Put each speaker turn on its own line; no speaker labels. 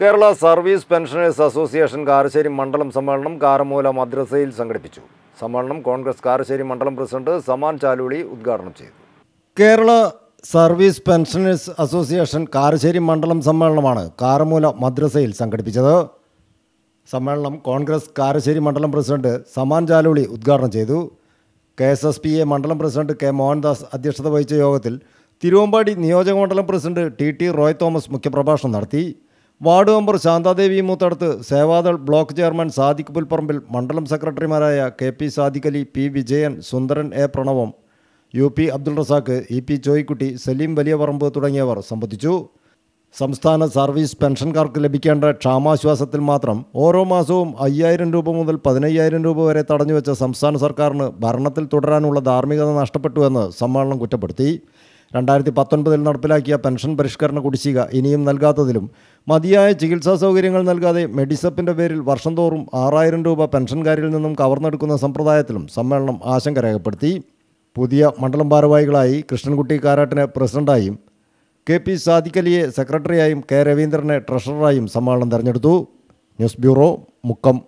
Kerala service pensioners association Karassery മണ്ഡലം സമ്മേളനം കാരമൂല മദ്രസയിൽ സംഘടിപ്പിച്ചു സമ്മേളനം കോൺഗ്രസ് കാരശ്ശേരി മണ്ഡലം പ്രസിഡന്റ് സമാൻ ചാലുളി ഉദ്ഘാടനം ചെയ്തു Kerala service pensioners association Karassery മണ്ഡലം സമ്മേളനമാണ് കാരമൂല മദ്രസയിൽ സംഘടിപ്പിച്ചത് സമ്മേളനം കോൺഗ്രസ് കാരശ്ശേരി മണ്ഡലം പ്രസിഡന്റ് സമാൻ ചാലുളി ഉദ്ഘാടനം ചെയ്തു K S S P A മണ്ഡലം പ്രസിഡന്റ് കെ മോഹൻദാസ് അധ്യക്ഷത വഹിച്ച യോഗത്തിൽ തിരുവമ്പാടി നിയോജകമണ്ഡലം president T T Roy Thomas മുഖ്യപ്രഭാഷണം നടത്തി ward member Shanthadevi Moothadath Sevadal block chairman Sadiq Pulparambil മണ്ഡലം സെക്രട്ടറിമാരായ K P Sadiqali P Vijayan Sundaran A Pranavam U P Abdul Razak E P Choykutty Saleem Paramb തുടങ്ങിയവർ സംബന്ധിച്ചു സംസ്ഥാന സർവീസ് പെൻഷൻകാർക്ക് ലഭിക്കേണ്ട ക്ഷാമാശ്വാസത്തിൽ മാത്രം ഓരോ മാസവും അയ്യായിരം രൂപ മുതൽ പതിനയ്യായിരം രൂപ വരെ തടഞ്ഞുവെച്ച സംസ്ഥാന സർക്കാരിന് ഭരണത്തിൽ തുടരാനുള്ള ധാർമ്മികത നഷ്ടപ്പെട്ടുവെന്ന് സമ്മേളനം കുറ്റപ്പെടുത്തി രണ്ടായിരത്തി പത്തൊൻപതിൽ നടപ്പിലാക്കിയ പെൻഷൻ പരിഷ്കരണ കുടിശ്ശിക ഇനിയും നൽകാത്തതിലും മതിയായ ചികിത്സാ സൗകര്യങ്ങൾ നൽകാതെ മെഡിസപ്പിൻ്റെ പേരിൽ വർഷം തോറും ആറായിരം രൂപ പെൻഷൻകാരിൽ നിന്നും കവർന്നെടുക്കുന്ന സമ്പ്രദായത്തിലും സമ്മേളനം ആശങ്ക രേഖപ്പെടുത്തി പുതിയ മണ്ഡലം ഭാരവാഹികളായി കൃഷ്ണൻകുട്ടി കാരാട്ടിന് പ്രസിഡന്റായും കെ പി സാദിഖലിയെ സെക്രട്ടറിയായും കെ രവീന്ദ്രനെ ട്രഷററായും സമ്മേളനം തെരഞ്ഞെടുത്തു ന്യൂസ് ബ്യൂറോ മുക്കം